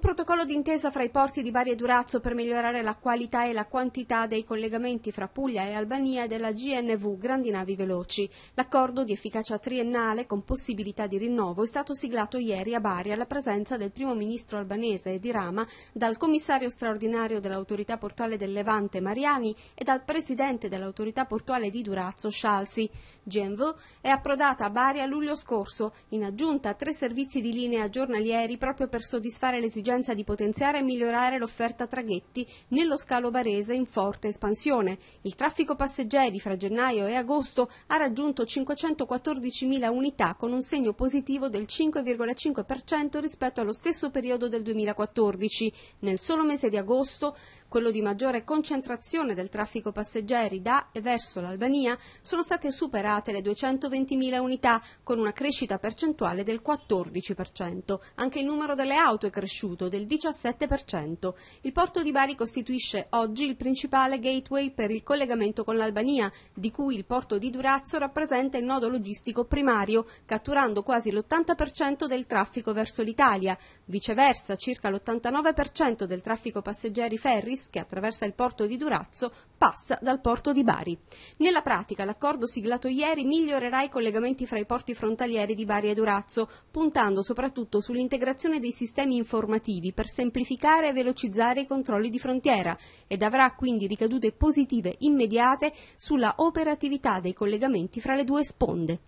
Un protocollo d'intesa fra i porti di Bari e Durazzo per migliorare la qualità e la quantità dei collegamenti fra Puglia e Albania della GNV Grandi Navi Veloci. L'accordo di efficacia triennale con possibilità di rinnovo è stato siglato ieri a Bari alla presenza del primo ministro albanese Edi Rama, dal commissario straordinario dell'autorità portuale del Levante Mariani e dal presidente dell'autorità portuale di Durazzo Scialsi. GNV è approdata a Bari a luglio scorso, in aggiunta a tre servizi di linea giornalieri proprio per soddisfare le esigenze l'esigenza di potenziare e migliorare l'offerta traghetti nello scalo barese in forte espansione. Il traffico passeggeri fra gennaio e agosto ha raggiunto 514.000 unità con un segno positivo del 5,5% rispetto allo stesso periodo del 2014. Nel solo mese di agosto, quello di maggiore concentrazione del traffico passeggeri da e verso l'Albania, sono state superate le 220.000 unità con una crescita percentuale del 14%. Anche il numero delle auto è cresciuto cresciuto del 17%. Il porto di Bari costituisce oggi il principale gateway per il collegamento con l'Albania, di cui il porto di Durazzo rappresenta il nodo logistico primario, catturando quasi l'80% del traffico verso l'Italia. Viceversa, circa l'89% del traffico passeggeri ferris che attraversa il porto di Durazzo passa dal porto di Bari. Nella pratica, l'accordo siglato ieri migliorerà i collegamenti fra i porti frontalieri di Bari e Durazzo, puntando soprattutto sull'integrazione dei sistemi informativi legislativi per semplificare e velocizzare i controlli di frontiera ed avrà quindi ricadute positive immediate sulla operatività dei collegamenti fra le due sponde.